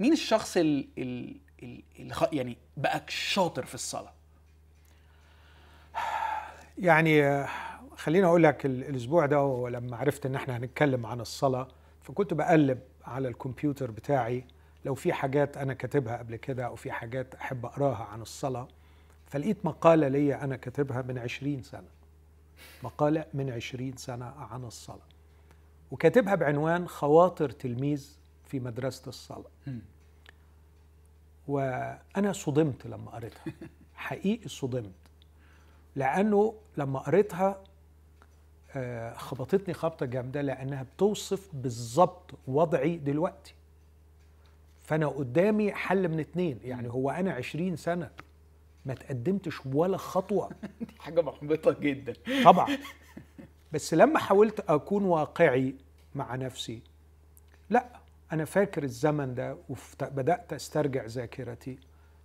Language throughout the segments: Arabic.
مين الشخص ال ال ال ال يعني بقى شاطر في الصلاه يعني خليني اقول لك الاسبوع ده ولما عرفت ان احنا هنتكلم عن الصلاه فكنت بقلب على الكمبيوتر بتاعي لو في حاجات انا كاتبها قبل كده او في حاجات احب اقراها عن الصلاه فلقيت مقاله ليا انا كاتبها من عشرين سنه مقاله من عشرين سنه عن الصلاه وكاتبها بعنوان خواطر تلميذ في مدرسة الصلاة وأنا صدمت لما قريتها حقيقي صدمت لأنه لما قريتها آه، خبطتني خبطة جامدة لأنها بتوصف بالظبط وضعي دلوقتي فأنا قدامي حل من اتنين يعني هو أنا عشرين سنة ما تقدمتش ولا خطوة دي حاجة محبطة جدا طبعا بس لما حاولت أكون واقعي مع نفسي لا انا فاكر الزمن ده وبدات استرجع ذاكرتي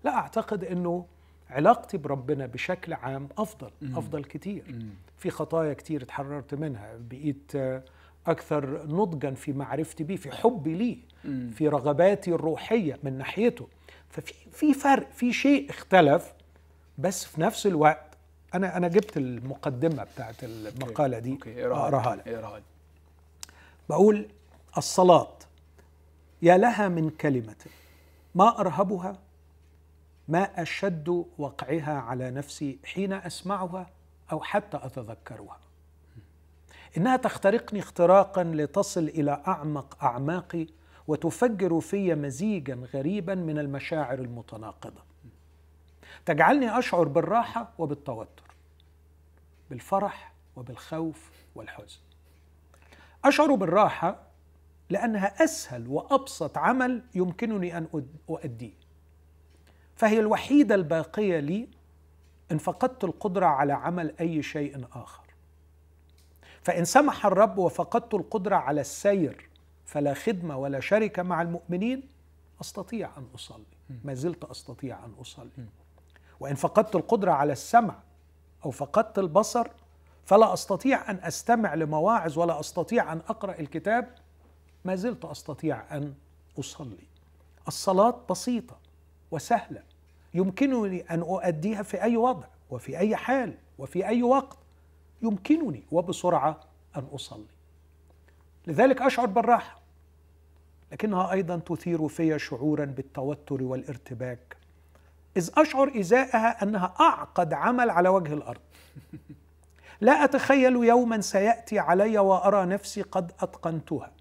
لا اعتقد انه علاقتي بربنا بشكل عام افضل مم. افضل كتير مم. في خطايا كتير اتحررت منها بقيت اكثر نضجا في معرفتي بيه في حبي ليه في رغباتي الروحيه من ناحيته ففي في فرق في شيء اختلف بس في نفس الوقت انا انا جبت المقدمه بتاعت المقاله دي اقراها لك بقول الصلاه يا لها من كلمة ما أرهبها ما أشد وقعها على نفسي حين أسمعها أو حتى أتذكرها إنها تخترقني اختراقا لتصل إلى أعمق أعماقي وتفجر في مزيجا غريبا من المشاعر المتناقضة تجعلني أشعر بالراحة وبالتوتر بالفرح وبالخوف والحزن أشعر بالراحة لأنها أسهل وأبسط عمل يمكنني أن أؤديه فهي الوحيدة الباقية لي إن فقدت القدرة على عمل أي شيء آخر فإن سمح الرب وفقدت القدرة على السير فلا خدمة ولا شركة مع المؤمنين أستطيع أن أصلي ما زلت أستطيع أن أصلي وإن فقدت القدرة على السمع أو فقدت البصر فلا أستطيع أن أستمع لمواعظ ولا أستطيع أن أقرأ الكتاب ما زلت استطيع ان اصلي الصلاه بسيطه وسهله يمكنني ان اؤديها في اي وضع وفي اي حال وفي اي وقت يمكنني وبسرعه ان اصلي لذلك اشعر بالراحه لكنها ايضا تثير في شعورا بالتوتر والارتباك اذ اشعر ازاءها انها اعقد عمل على وجه الارض لا اتخيل يوما سياتي علي وارى نفسي قد اتقنتها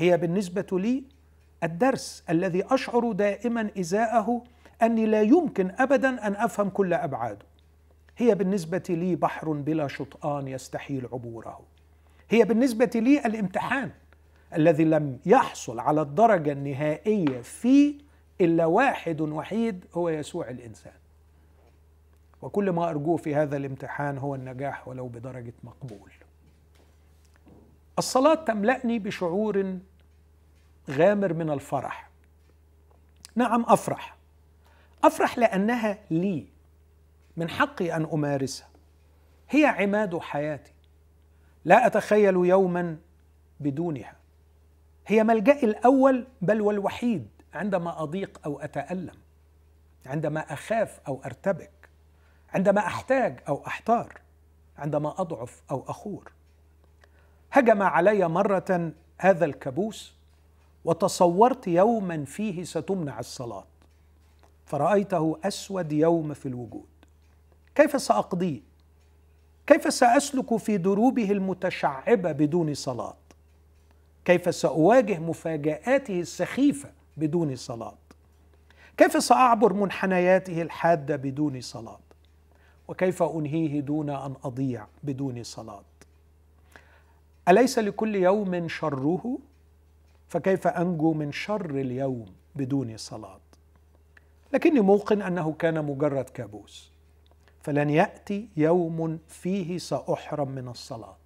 هي بالنسبه لي الدرس الذي اشعر دائما ازاءه اني لا يمكن ابدا ان افهم كل ابعاده هي بالنسبه لي بحر بلا شطآن يستحيل عبوره هي بالنسبه لي الامتحان الذي لم يحصل على الدرجه النهائيه فيه الا واحد وحيد هو يسوع الانسان وكل ما ارجوه في هذا الامتحان هو النجاح ولو بدرجه مقبول الصلاة تملأني بشعور غامر من الفرح نعم أفرح أفرح لأنها لي من حقي أن أمارسها هي عماد حياتي لا أتخيل يوما بدونها هي ملجئي الأول بل والوحيد عندما أضيق أو أتألم عندما أخاف أو أرتبك عندما أحتاج أو أحتار عندما أضعف أو أخور هجم علي مرة هذا الكابوس وتصورت يوما فيه ستمنع الصلاة فرأيته أسود يوم في الوجود كيف سأقضيه؟ كيف سأسلك في دروبه المتشعبة بدون صلاة؟ كيف سأواجه مفاجآته السخيفة بدون صلاة؟ كيف سأعبر منحنياته الحادة بدون صلاة؟ وكيف أنهيه دون أن أضيع بدون صلاة؟ اليس لكل يوم شره فكيف انجو من شر اليوم بدون صلاه لكني موقن انه كان مجرد كابوس فلن ياتي يوم فيه ساحرم من الصلاه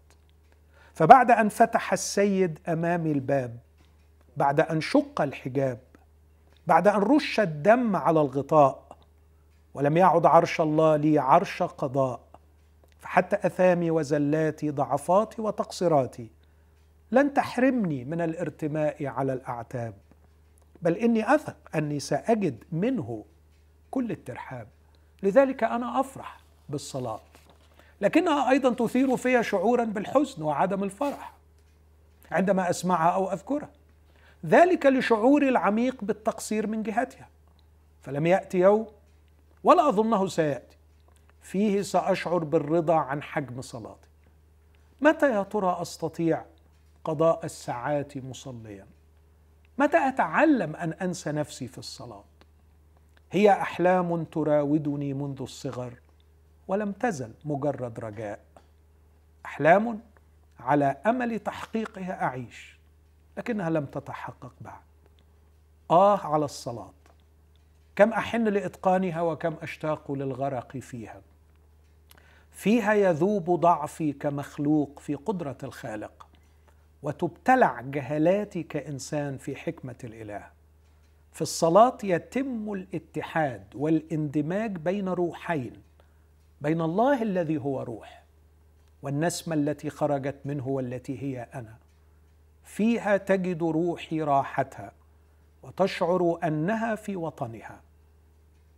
فبعد ان فتح السيد امامي الباب بعد ان شق الحجاب بعد ان رش الدم على الغطاء ولم يعد عرش الله لي عرش قضاء فحتى اثامي وزلاتي ضعفاتي وتقصيراتي لن تحرمني من الارتماء على الاعتاب بل اني اثق اني ساجد منه كل الترحاب لذلك انا افرح بالصلاه لكنها ايضا تثير في شعورا بالحزن وعدم الفرح عندما اسمعها او اذكرها ذلك لشعوري العميق بالتقصير من جهتها فلم ياتي يوم ولا اظنه سياتي فيه ساشعر بالرضا عن حجم صلاتي متى يا ترى استطيع قضاء الساعات مصليا متى اتعلم ان انسى نفسي في الصلاه هي احلام تراودني منذ الصغر ولم تزل مجرد رجاء احلام على امل تحقيقها اعيش لكنها لم تتحقق بعد اه على الصلاه كم احن لاتقانها وكم اشتاق للغرق فيها فيها يذوب ضعفي كمخلوق في قدره الخالق وتبتلع جهلاتي كانسان في حكمه الاله في الصلاه يتم الاتحاد والاندماج بين روحين بين الله الذي هو روح والنسمه التي خرجت منه والتي هي انا فيها تجد روحي راحتها وتشعر انها في وطنها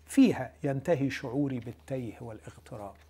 فيها ينتهي شعوري بالتيه والاغتراب